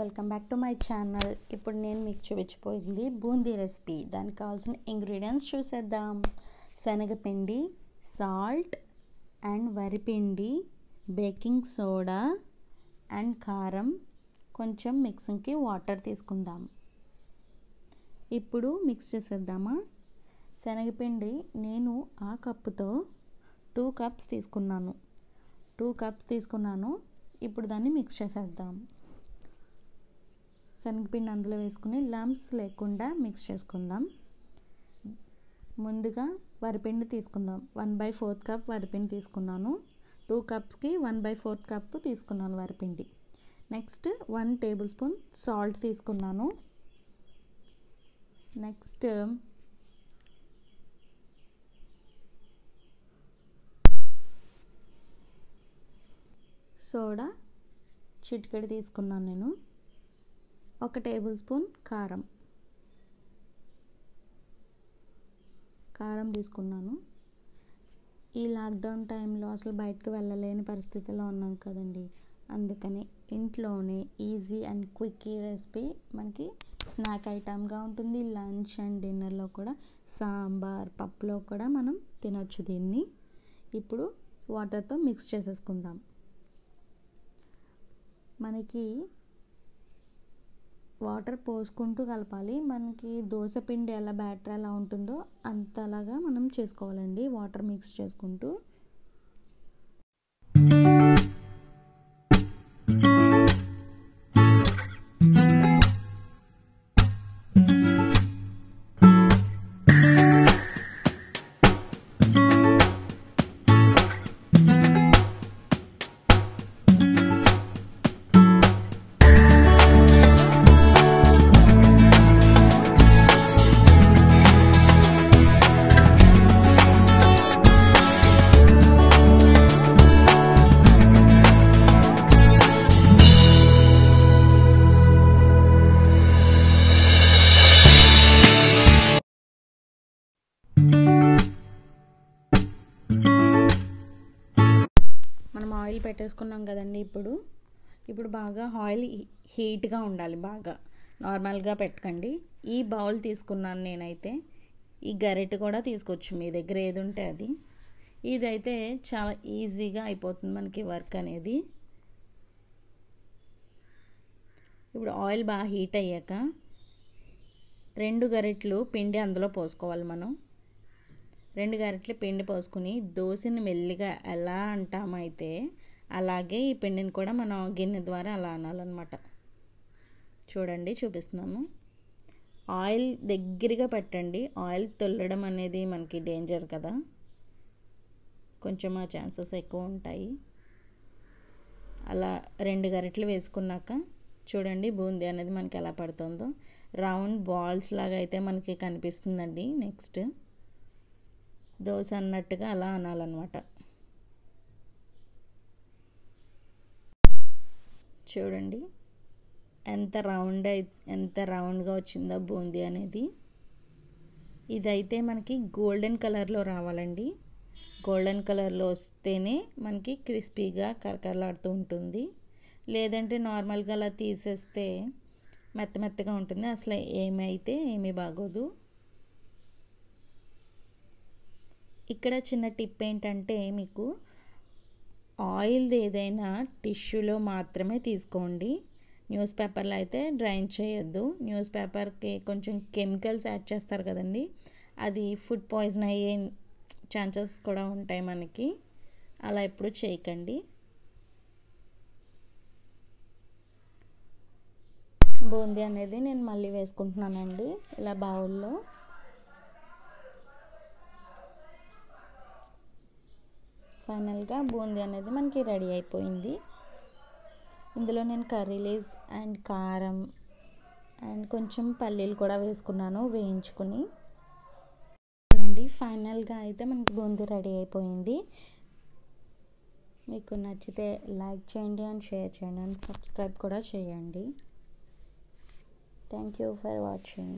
welcome back to my channel ఇప్పుడు నేను మీకు చూపించిపోయింది బూందీ రెసిపీ దానికి కావాల్సిన ఇంగ్రీడియంట్స్ చూసేద్దాం శనగపిండి సాల్ట్ అండ్ వరిపిండి బేకింగ్ సోడా అండ్ కారం కొంచెం మిక్సింగ్కి వాటర్ తీసుకుందాం ఇప్పుడు మిక్స్ చేసేద్దామా శనగపిండి నేను ఆ కప్పుతో టూ కప్స్ తీసుకున్నాను టూ కప్స్ తీసుకున్నాను ఇప్పుడు దాన్ని మిక్స్ చేసేద్దాం శనగపిండి అందులో వేసుకుని లంప్స్ లేకుండా మిక్స్ చేసుకుందాం ముందుగా వరిపిండి తీసుకుందాం వన్ బై ఫోర్త్ కప్ వరిపిండి తీసుకున్నాను టూ కప్స్కి వన్ బై ఫోర్త్ కప్ తీసుకున్నాను వరిపిండి next one tablespoon salt తీసుకున్నాను నెక్స్ట్ సోడా చిటికెడు తీసుకున్నాను నేను ఒక టేబుల్ స్పూన్ కారం కారం తీసుకున్నాను ఈ లాక్డౌన్ టైంలో అసలు బయటకు వెళ్ళలేని పరిస్థితిలో ఉన్నాం కదండి అందుకని ఇంట్లోనే ఈజీ అండ్ క్విక్ రెసిపీ మనకి స్నాక్ ఐటమ్గా ఉంటుంది లంచ్ అండ్ డిన్నర్లో కూడా సాంబార్ పప్పులో కూడా మనం తినచ్చు దీన్ని ఇప్పుడు వాటర్తో మిక్స్ చేసేసుకుందాం మనకి వాటర్ పోసుకుంటూ కలపాలి మనకి దోశ పిండి ఎలా బ్యాటర్ ఎలా ఉంటుందో అంతలాగా మనం చేసుకోవాలండి వాటర్ మిక్స్ చేసుకుంటూ మనం ఆయిల్ పెట్టేసుకున్నాం కదండి ఇప్పుడు ఇప్పుడు బాగా ఆయిల్ హీట్గా ఉండాలి బాగా నార్మల్గా పెట్టకండి ఈ బౌల్ తీసుకున్నాను నేనైతే ఈ గరిటె కూడా తీసుకోవచ్చు మీ దగ్గర ఏది ఉంటే అది ఇదైతే చాలా ఈజీగా అయిపోతుంది మనకి వర్క్ అనేది ఇప్పుడు ఆయిల్ బాగా హీట్ అయ్యాక రెండు గరిట్లు పిండి అందులో పోసుకోవాలి మనం రెండు గరిటెలు పిండి పోసుకుని దోశని మెల్లిగా ఎలా అంటామైతే అలాగే ఈ పిండిని కూడా మనం గిన్నె ద్వారా అలా అనాలన్నమాట చూడండి చూపిస్తున్నాము ఆయిల్ దగ్గరగా పెట్టండి ఆయిల్ తొల్లడం అనేది మనకి డేంజర్ కదా కొంచెం ఆ ఛాన్సెస్ ఎక్కువ ఉంటాయి అలా రెండు గరిటెలు వేసుకున్నాక చూడండి బూందీ అనేది మనకి ఎలా పడుతుందో రౌండ్ బాల్స్ లాగా అయితే మనకి కనిపిస్తుందండి నెక్స్ట్ దోశ అన్నట్టుగా అలా అనాలన్నమాట చూడండి ఎంత రౌండ్ అయి ఎంత రౌండ్గా వచ్చిందో బూందీ అనేది ఇదైతే మనకి గోల్డెన్ కలర్లో రావాలండి గోల్డెన్ కలర్లో వస్తేనే మనకి క్రిస్పీగా కరకరలాడుతూ ఉంటుంది లేదంటే నార్మల్గా అలా తీసేస్తే మెత్త మెత్తగా ఉంటుంది అసలు ఏమైతే ఏమీ బాగోదు ఇక్కడ చిన్న టిప్ ఏంటంటే మీకు ఆయిల్ది ఏదైనా టిష్యూలో మాత్రమే తీసుకోండి న్యూస్ పేపర్లో అయితే డ్రైన్ చేయొద్దు న్యూస్ పేపర్కి కొంచెం కెమికల్స్ యాడ్ చేస్తారు కదండి అది ఫుడ్ పాయిజన్ అయ్యే ఛాన్సెస్ కూడా ఉంటాయి మనకి అలా ఎప్పుడు చేయకండి బూందీ అనేది నేను మళ్ళీ వేసుకుంటున్నానండి ఇలా బౌల్లో ఫైనల్గా బూందీ అనేది మనకి రెడీ అయిపోయింది ఇందులో నేను కర్రీ లీవ్స్ అండ్ కారం అండ్ కొంచెం పల్లీలు కూడా వేసుకున్నాను వేయించుకుని చూడండి ఫైనల్గా అయితే మనకి బూందీ రెడీ అయిపోయింది మీకు నచ్చితే లైక్ చేయండి అండ్ షేర్ చేయండి అండ్ సబ్స్క్రైబ్ కూడా చేయండి థ్యాంక్ యూ ఫర్ వాచింగ్